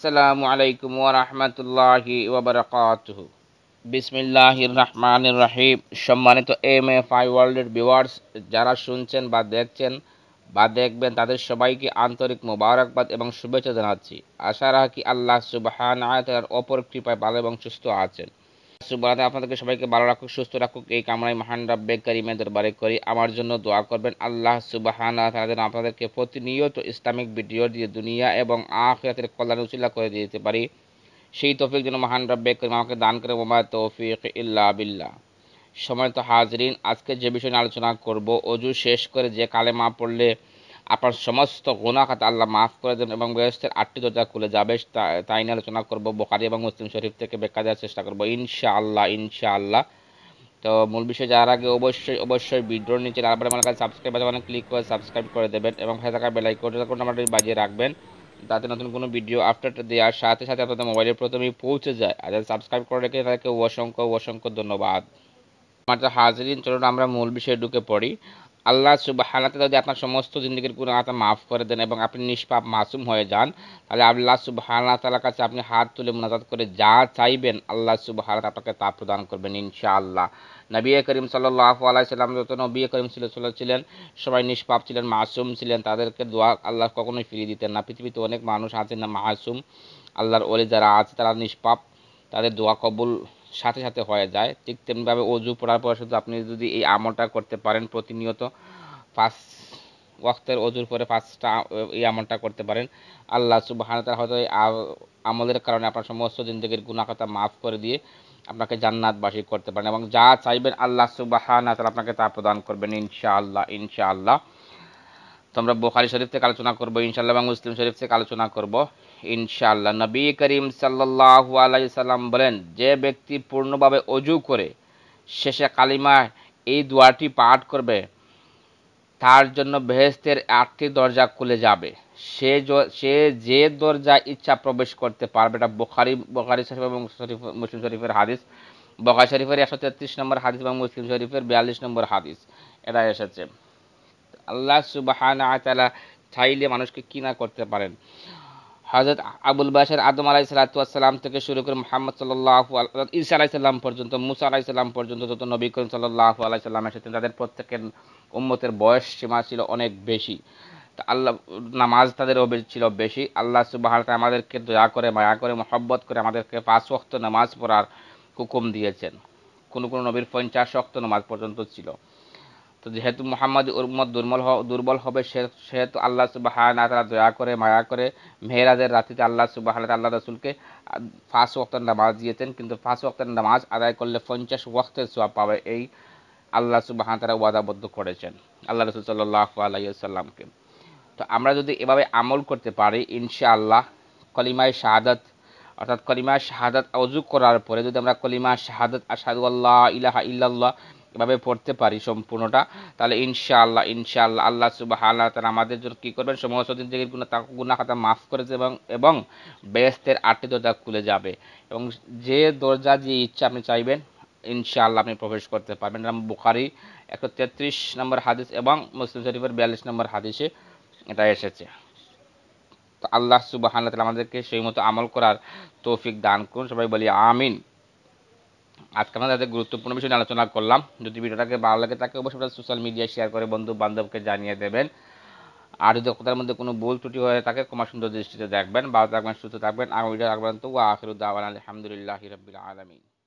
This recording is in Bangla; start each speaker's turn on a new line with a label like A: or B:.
A: আসসালামু আলাইকুম ওয়া বারাকাতুহু বিসমিল্লাহির রহমানির রহিম সম্মানিত এম ওয়ার্ল্ডের ভিউয়ার্স যারা শুনছেন বা দেখছেন বা দেখবেন তাদের সবাইকে আন্তরিক মোবারকবাদ এবং শুভেচ্ছা জানাচ্ছি আশা রাখি আল্লাহ সুবহান আয়তার অপর কৃপায় ভালো এবং সুস্থ আছেন বাড়াতে আপনাদেরকে সবাইকে ভালো রাখুক সুস্থ রাখুক এই কামনায় মহান রাব্বে কারিমে দরবারে করি আমার জন্য দোয়া করবেন আল্লাহ সুবাহানা তাদের আপনাদেরকে প্রতিনিয়ত ইসলামিক ভিডিও দিয়ে দুনিয়া এবং আখরাতের কল্যাণ উচিল্লা করে দিতে পারি সেই তফিক যেন মহান রাব্বে করিম আমাকে দান করে মোমায় তৌফিক ইল্লা বিল্লা সময় তো হাজরিন আজকে যে বিষয় নিয়ে আলোচনা করব অজু শেষ করে যে কালেমা পড়লে আপনার সমস্ত গোনাখাত আল্লাহ মাফ করে দেন এবং বেহস্তের আটটি দরজা খুলে যাবে তাই নিয়ে আলোচনা করবো বোকারি এবং মুসলিম শরীফ থেকে ব্যাখ্যা দেওয়ার চেষ্টা করবো ইনশা আল্লাহ ইনশা আল্লাহ তো মূল বিষয়ে যাওয়ার আগে অবশ্যই অবশ্যই ভিডিও নিচে আবার আমার কাছে সাবস্ক্রাইব মানে ক্লিক করে সাবস্ক্রাইব করে দেবেন এবং হয়ে থাকা বেলাইকনটা আমাদের বাজিয়ে রাখবেন তাতে নতুন কোনো ভিডিও আপডেট দেওয়ার সাথে সাথে আপনাদের মোবাইলের প্রথমেই পৌঁছে যায় আর যাদের সাবস্ক্রাইব করে রেখে তাদেরকে অসংখ্য অসংখ্য ধন্যবাদ মাত্র হাজিরিন চলুন আমরা মূল বিষয়ে ঢুকে পড়ি আল্লাহ সুবাহানাতে যদি আপনার সমস্ত জিন্দগির আত্মা মাফ করে দেন এবং আপনি নিষ্পাপ মাসুম হয়ে যান তাহলে আল্লাহ সুবাহানা তালার কাছে আপনি হাত তুলে মোনাজাত করে যা চাইবেন আল্লাহ সুবাহানাত আপনাকে তা প্রদান করবেন ইনশাআল্লাহ নবী করিম সাল্লাহ আলাইসাল্লাম যত নবী করিম ছিল ছিলেন সবাই নিষ্পাপ ছিলেন মাসুম ছিলেন তাদেরকে দোয়া আল্লাহ কখনোই ফিরিয়ে দিতেন না পৃথিবীতে অনেক মানুষ আছেন না মাসুম আল্লাহর ওলি যারা আছে তারা নিষ্পাপ তাদের দোয়া কবুল সাথে সাথে হয়ে যায় ঠিক তেমনিভাবে অজু পড়ার পর শুধু আপনি যদি এই আমলটা করতে পারেন প্রতিনিয়ত পাঁচ ওয়াক্তের অজুর পরে পাঁচটা এই আমলটা করতে পারেন আল্লাহ সুবাহানতার হয়তো এই আমলের কারণে আপনার সমস্ত জিন্দগির গুণাকতা মাফ করে দিয়ে আপনাকে জান্নাতবাসী করতে পারেন এবং যা চাইবেন আল্লাহ সুবাহানা তারা আপনাকে তা প্রদান করবেন ইনশাআল্লাহ ইনশাআল্লাহ তো আমরা বোখারি শরীফ থেকে আলোচনা করবো ইনশাআল্লাহ এবং মুসলিম শরীফ থেকে আলোচনা করবো ইনশাল্লাহ নবী করিম সাল্লাহু আলাই সাল্লাম বলেন যে ব্যক্তি পূর্ণভাবে অজু করে শেষে কালিমা এই দোয়াটি পাঠ করবে তার জন্য বেহেস্তের আটটি দরজা খুলে যাবে সে সে যে দরজা ইচ্ছা প্রবেশ করতে পারবে এটা বখারি বখারি শরীফ এবং শরীফ মুসলিম শরীফের হাদিস বোখারি শরীফের একশো তেত্রিশ নম্বর হাদিস এবং মুসলিম শরীফের বিয়াল্লিশ নম্বর হাদিস এটা এসেছে আল্লাহ সুবাহানা চাইলে মানুষকে কি না করতে পারেন হজরত আবুল বাসার আদম আলাই সালাতাম থেকে শুরু করে মোহাম্মদ সাল্লাহ ইসা আলাইসাল্লাম পর্যন্ত মুসা আলাইসাল্লাম পর্যন্ত যত নবী করিম সাল্লাহ সাল্লাম এসেছেন তাদের প্রত্যেকের উম্মতের বয়স সীমা ছিল অনেক বেশি আল্লাহ নামাজ তাদেরও ছিল বেশি আল্লাহ সুবাহ আমাদেরকে দয়া করে মায়া করে মহব্বত করে আমাদেরকে পাঁচ ওয়াক্ত নামাজ পড়ার হুকুম দিয়েছেন কোনো কোনো নবীর পঞ্চাশ শক্ত নামাজ পর্যন্ত ছিল তো যেহেতু মোহাম্মদ উম্মত দুর্বল দুর্বল হবে সেহেতু আল্লাহ সুবাহানা তারা দয়া করে মায়া করে মেহরাজের রাত্রিতে আল্লাহ সুবাহানা আল্লাহ রসুলকে ফাঁস ওক্তের নামাজ দিয়েছেন কিন্তু ফাঁস ওক্তের নামাজ আদায় করলে পঞ্চাশ ওক্তের সোয়াব পাবে এই আল্লাহ সুবাহান তারা ওয়াদাবদ্ধ করেছেন আল্লাহ রসুল সাল্লাহ আলাইসাল্লামকে তো আমরা যদি এভাবে আমল করতে পারি ইনশাআল্লাহ কলিমায় শাহাদত অর্থাৎ কলিমায় শাহাদত অজু করার পরে যদি আমরা কলিমা শাহাদাত আসাদু আল্লাহ ইলাহা ইল্লাল্লাহ ভাবে পড়তে পারি সম্পূর্ণটা তাহলে ইনশাআল্লাহ ইনশাআল্লাহ আল্লাহ সুবাহ আল্লাহ তারা আমাদের জন্য কী করবেন সমস্ত দিন থেকে গুণা খাতা মাফ করেছে এবং এবং বেস্তের আটটি দরজা খুলে যাবে এবং যে দরজা যে ইচ্ছা আপনি চাইবেন ইনশাআল্লাহ আপনি প্রবেশ করতে পারবেন এরম বুখারি একশো তেত্রিশ নম্বর হাদিস এবং মুসলিম শরীফের বিয়াল্লিশ নম্বর হাদিসে এটা এসেছে তো আল্লাহ সুবাহ আমাদেরকে সেই মতো আমল করার তৌফিক দান করুন সবাই বলি আমিন আজকে আমরা তাদের গুরুত্বপূর্ণ বিষয় আলোচনা করলাম যদি ভিডিওটাকে ভালো লাগে তাকে অবশ্যই আপনারা সোশ্যাল মিডিয়ায় শেয়ার করে বন্ধু বান্ধবকে জানিয়ে দেবেন আর যদি কথার মধ্যে কোনো ভুল ত্রুটি হয়ে থাকে কমা সুন্দর দৃষ্টিতে দেখবেন ভালো থাকবেন সুস্থ থাকবেন আগামী থাকবেন তো আখির উদ্দাহ আলহামদুলিল্লাহ রবিল আলমী